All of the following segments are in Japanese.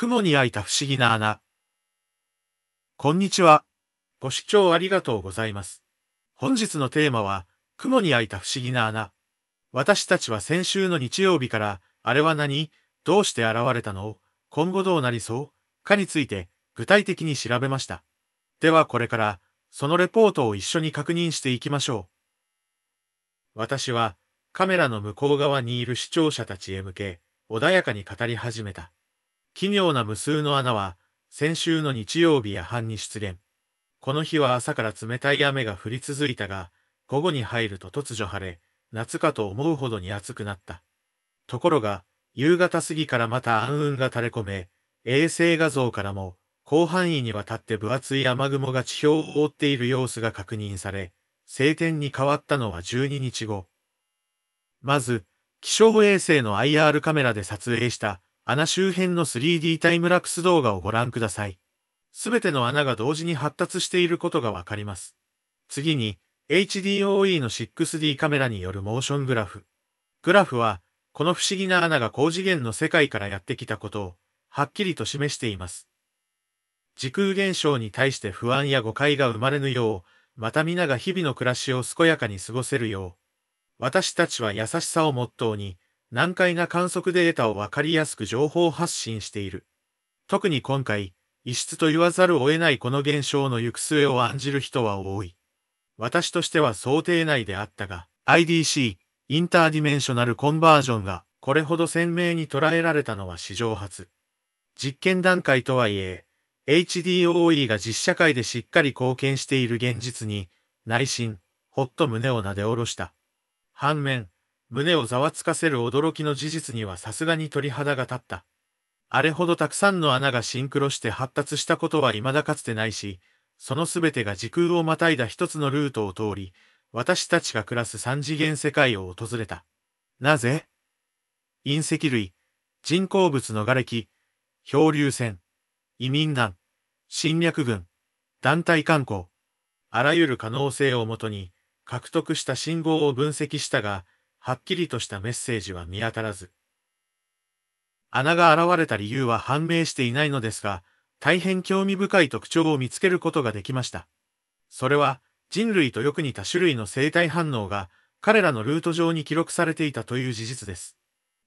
雲に開いた不思議な穴。こんにちは。ご視聴ありがとうございます。本日のテーマは、雲に開いた不思議な穴。私たちは先週の日曜日から、あれは何どうして現れたの今後どうなりそうかについて、具体的に調べました。ではこれから、そのレポートを一緒に確認していきましょう。私は、カメラの向こう側にいる視聴者たちへ向け、穏やかに語り始めた。奇妙な無数の穴は、先週の日曜日夜半に出現。この日は朝から冷たい雨が降り続いたが、午後に入ると突如晴れ、夏かと思うほどに暑くなった。ところが、夕方過ぎからまた暗雲が垂れ込め、衛星画像からも、広範囲にわたって分厚い雨雲が地表を覆っている様子が確認され、晴天に変わったのは12日後。まず、気象衛星の IR カメラで撮影した穴周辺の 3D タイムラプス動画をご覧ください。すべての穴が同時に発達していることがわかります。次に、HDOE の 6D カメラによるモーショングラフ。グラフは、この不思議な穴が高次元の世界からやってきたことを、はっきりと示しています。時空現象に対して不安や誤解が生まれぬよう、また皆が日々の暮らしを健やかに過ごせるよう、私たちは優しさをモットーに、難解な観測データをわかりやすく情報発信している。特に今回、異質と言わざるを得ないこの現象の行く末を案じる人は多い。私としては想定内であったが、IDC、インターディメンショナルコンバージョンが、これほど鮮明に捉えられたのは史上初。実験段階とはいえ、HDOE が実社会でしっかり貢献している現実に、内心、ほっと胸をなで下ろした。反面、胸をざわつかせる驚きの事実にはさすがに鳥肌が立った。あれほどたくさんの穴がシンクロして発達したことは未だかつてないし、その全てが時空をまたいだ一つのルートを通り、私たちが暮らす三次元世界を訪れた。なぜ隕石類、人工物の瓦礫、漂流船、移民団、侵略軍、団体観光、あらゆる可能性をもとに獲得した信号を分析したが、はっきりとしたメッセージは見当たらず。穴が現れた理由は判明していないのですが、大変興味深い特徴を見つけることができました。それは、人類とよく似た種類の生体反応が、彼らのルート上に記録されていたという事実です。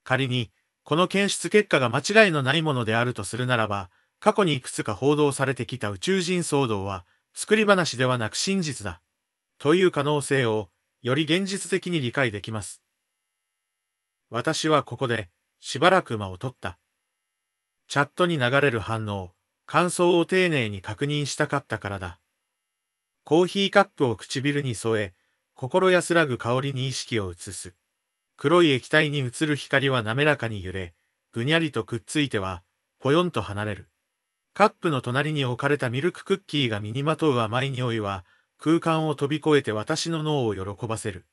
仮に、この検出結果が間違いのないものであるとするならば、過去にいくつか報道されてきた宇宙人騒動は、作り話ではなく真実だ。という可能性を、より現実的に理解できます。私はここで、しばらく間を取った。チャットに流れる反応、感想を丁寧に確認したかったからだ。コーヒーカップを唇に添え、心安らぐ香りに意識を移す。黒い液体に映る光は滑らかに揺れ、ぐにゃりとくっついては、ぽよんと離れる。カップの隣に置かれたミルククッキーが身にまとう甘い匂いは、空間を飛び越えて私の脳を喜ばせる。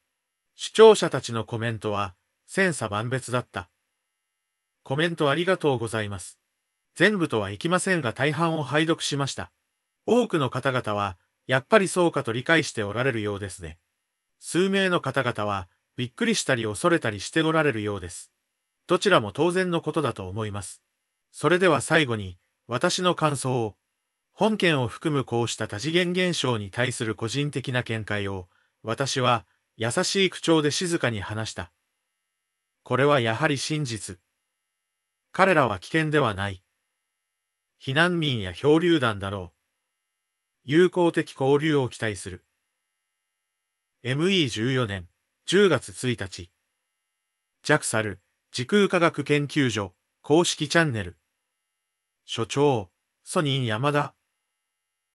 視聴者たちのコメントは、千差万別だった。コメントありがとうございます。全部とはいきませんが大半を拝読しました。多くの方々は、やっぱりそうかと理解しておられるようですね。数名の方々は、びっくりしたり恐れたりしておられるようです。どちらも当然のことだと思います。それでは最後に、私の感想を、本件を含むこうした多次元現象に対する個人的な見解を、私は、優しい口調で静かに話した。これはやはり真実。彼らは危険ではない。避難民や漂流団だろう。友好的交流を期待する。ME14 年10月1日。JAXAL 時空科学研究所公式チャンネル。所長、ソニー山田。